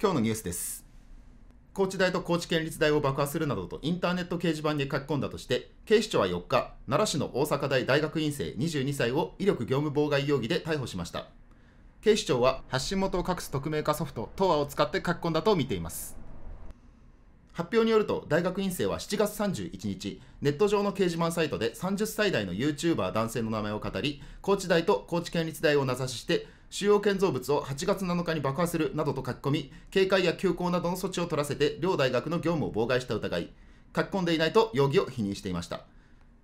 今日のニュースです高知大と高知県立大を爆破するなどとインターネット掲示板に書き込んだとして警視庁は4日奈良市の大阪大大学院生22歳を威力業務妨害容疑で逮捕しました警視庁は発信元を隠す匿名化ソフト TOA を使って書き込んだと見ています発表によると大学院生は7月31日ネット上の掲示板サイトで30歳代の YouTuber 男性の名前を語り高知大と高知県立大を名指しして主要建造物を8月7日に爆破するなどと書き込み警戒や休校などの措置を取らせて両大学の業務を妨害した疑い書き込んでいないと容疑を否認していました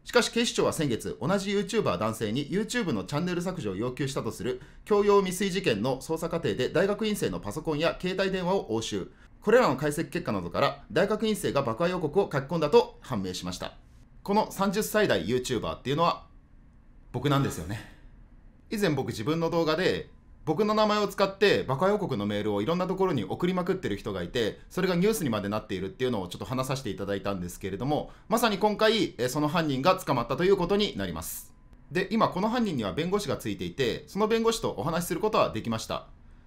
しかし警視庁は先月同じ YouTuber 男性に YouTube のチャンネル削除を要求したとする強要未遂事件の捜査過程で大学院生のパソコンや携帯電話を押収これらの解析結果などから大学院生が爆破予告を書き込んだと判明しましたこの30歳代 YouTuber っていうのは僕なんですよね以前僕自分の動画で僕の名前を使って爆破予告のメールをいろんなところに送りまくってる人がいてそれがニュースにまでなっているっていうのをちょっと話させていただいたんですけれどもまさに今回その犯人が捕まったということになりますで今この犯人には弁護士がついていてその弁護士とお話しすることはできました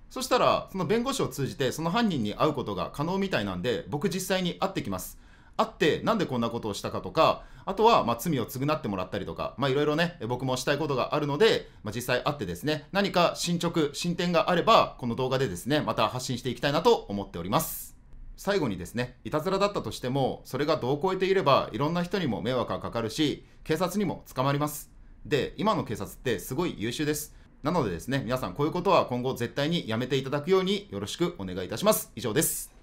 そしたらその弁護士を通じてその犯人に会うことが可能みたいなんで僕実際に会ってきます会ってなんでこんなことをしたかとかあとはま罪を償ってもらったりとかいろいろね僕もしたいことがあるので、まあ、実際会ってですね何か進捗進展があればこの動画でですねまた発信していきたいなと思っております最後にですねいたずらだったとしてもそれが度を超えていればいろんな人にも迷惑がかかるし警察にも捕まりますで今の警察ってすごい優秀ですなのでですね、皆さんこういうことは今後絶対にやめていただくようによろしくお願いいたします。以上です。